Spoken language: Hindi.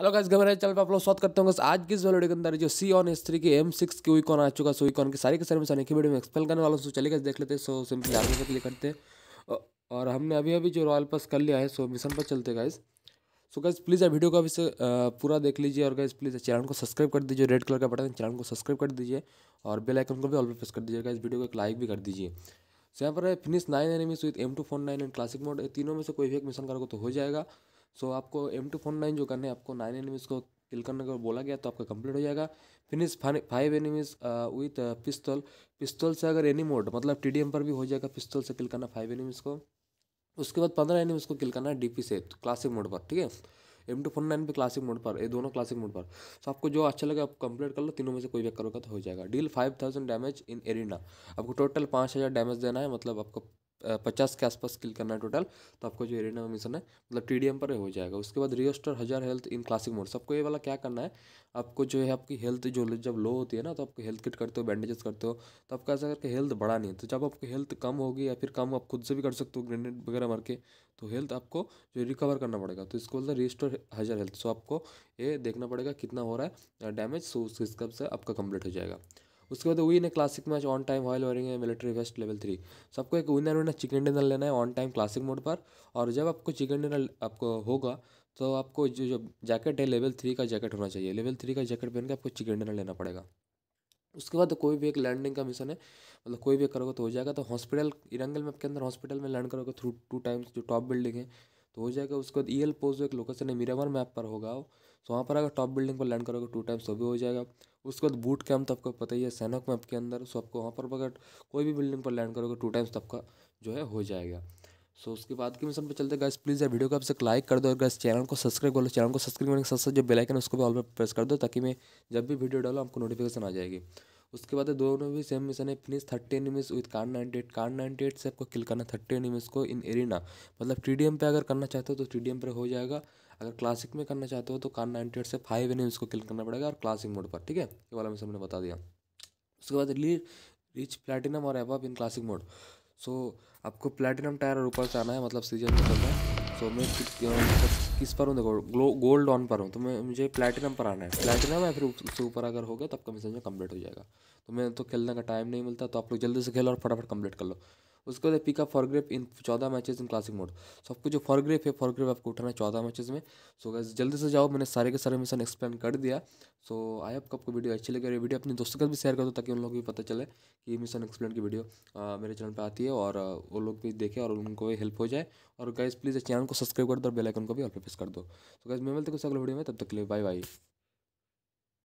हेलो गाइस गमर चल पे आप लोग स्वागत करते होंगे आज की इस वीडियो के अंदर जो सी ऑन एस थ्री की एम सिक्स की कॉन आ चुका सो वीकॉन की सारी के सारी मिसाइल की वीडियो में एक्सप्लेन करने वाला हूँ सो गए देख लेते हैं सो सिंपली आगे से क्लिक करते और हमने अभी अभी जो रॉयल पास कर लिया है सो मिशन पर चलते गाइज सो गाइज प्लीज़ आप वीडियो को अभी से पूरा देख लीजिए और गाइज प्लीज़ चैनल को सब्सक्राइब कर दीजिए रेड कलर का बटन चैनल को सब्सक्राइब कर दीजिए और बेल आइकन को भी ऑल प्रेस कर दीजिए गाइज वीडियो को एक लाइक भी कर दीजिए सो यहाँ पर finish nine enemies with M two four nine and classic mode तीनों में से कोई भी एक मिशन करोगे तो हो जाएगा सो so, आपको एम टू फोर नाइन जो करना है आपको नाइन एनिमीज को किल करने को बोला गया तो आपका कंप्लीट हो जाएगा फिनिश फाइव एनिमीज विथ पिस्तौल पिस्तौल से अगर एनी मोड मतलब टी पर भी हो जाएगा पिस्तौल से किल करना फाइव एनिमीज को उसके बाद पंद्रह एनिमीज को किल करना है डी से क्लासिक तो मोड पर ठीक है एम टू फोर नाइन पर क्लासिक मोड पर ये दोनों क्लासिक मोड पर सो आपको जो अच्छा लगे आप कंप्लीट कर लो तीनों में से कोई भी करोगे तो हो जाएगा deal five thousand damage in arena आपको टोटल पाँच हज़ार डैमेज देना है मतलब आपको पचास के आसपास किल करना है टोटल तो आपको जो एरिना मिशन है मतलब टी पर हो जाएगा उसके बाद रियोस्टर हज़ार हेल्थ इन क्लासिक मोड सबको ये वाला क्या करना है आपको जो है आपकी हेल्थ जो जब लो होती है ना तो आपको हेल्थ किट करते हो बैंडेजेस करते हो तो आपका ऐसा करके हेल्थ बढ़ा नहीं तो जब आपकी हेल्थ कम होगी या फिर कम आप खुद से भी कर सकते हो ग्रेनेड वगैरह मार के तो हेल्थ आपको जो रिकवर करना पड़ेगा तो इसको बोलते हैं रिस्टोर हज़ार हेल्थ सो आपको ये देखना पड़ेगा कितना हो रहा है डैमेज सो तो उसके हिसाब से आपका कंप्लीट हो जाएगा उसके बाद वही ना क्लासिक मैच ऑन टाइम ऑयल वायरिंग है मिलिट्री वेस्ट लेवल थ्री सबको एक विनर विनर चिकन डिनर लेना है ऑन टाइम क्लासिक मोड पर और जब आपको चिकन डिनर आपको होगा तो आपको जो जो जैकेट है लेवल थ्री का जैकेट होना चाहिए लेवल थ्री का जैकेट पहन के आपको चिकन डिनर लेना पड़ेगा उसके बाद कोई भी एक लैंडिंग का मिशन है मतलब कोई भी करोगे तो हो जाएगा तो हॉस्पिटल इरंगल मैप के अंदर हॉस्पिटल में लैंड करोगे थ्रू टू टाइम्स जो टॉप बिल्डिंग है तो हो जाएगा उसके बाद ई एल पोज एक लोकेशन है मीरावर मैप पर होगा तो वहाँ पर अगर टॉप बिल्डिंग पर लैंड करोगे टू टाइम्स तो भी हो जाएगा उसके बाद बूट कैम्प तो आपको पता ही है सैनक मैप के अंदर सो आपको वहाँ पर अगर कोई भी बिल्डिंग पर लैंड करोगे टू टाइम्स तो आपका जो है हो जाएगा सो so, उसके बाद के मिशन पर चलते गाइस प्लीज़ यार वीडियो को आपसे लाइक कर दो और गैस चैनल को सब्सक्राइब कर लो चैनल को सब्सक्राइब करने के साथ साथ जो बेलाइकन उसको भी ऑल पर प्रेस कर दो ताकि मैं जब भी वीडियो डालूँ आपको नोटिफिकेशन आ जाएगी उसके बाद दोनों भी सेम मिशन है finish thirty enemies with Kar ninety eight Kar ninety eight से आपको किल करना थर्टी एनिमीज को इन एरिना मतलब टी पे अगर करना चाहते हो तो टी पर हो जाएगा अगर क्लासिक में करना चाहते हो तो कार नाइनटी एट से फाइव एनिमीज को किल करना पड़ेगा और क्लासिक मोड पर ठीक है ये वाला मिशन मैंने बता दिया उसके बाद ली रिच प्लेटिनम और एप इन क्लासिक मोड सो आपको प्लेटिनम टायर और ऊपर से आना है मतलब सीजन में चलना है तो मैं मतलब किस पर हूँ देखो ग्लो गोल्ड ऑन पर हूँ तो मैं मुझे प्लेटिनम पर आना है प्लेटिनम या फिर उससे ऊपर अगर हो गया तो आपका मिशन जो कम्प्लीट हो जाएगा तो मैं तो खेलने का टाइम नहीं मिलता तो आप लोग जल्दी से खेलो और फटाफट कम्प्लीट कर लो उसके बाद पिकअप फॉर ग्रेप इन चौदह matches in classic mode so आपको जो फॉर ग्रेप है फॉर ग्रेप आपको उठाना है चौदह मैचेस में सो गैस जल्दी से जाओ मैंने सारे के सारे मिशन एक्सप्लेन कर दिया सो आई होप आपको वीडियो अच्छी लगी और वीडियो अपने दोस्तों के भी शेयर कर दो ताकि उन लोगों को भी पता चले कि मिशन एक्सप्लेन की वीडियो आ, मेरे चैनल पर आती है और वो लोग भी देखें और उनको भी हेल्प हो जाए और गैस प्लीज़ चैनल को सब्सक्राइब कर दो और बेलाइकन को भी ऑल प्रेस कर दो सो गैस मैं मिलते अगले वीडियो में तब तक के लिए बाय बाय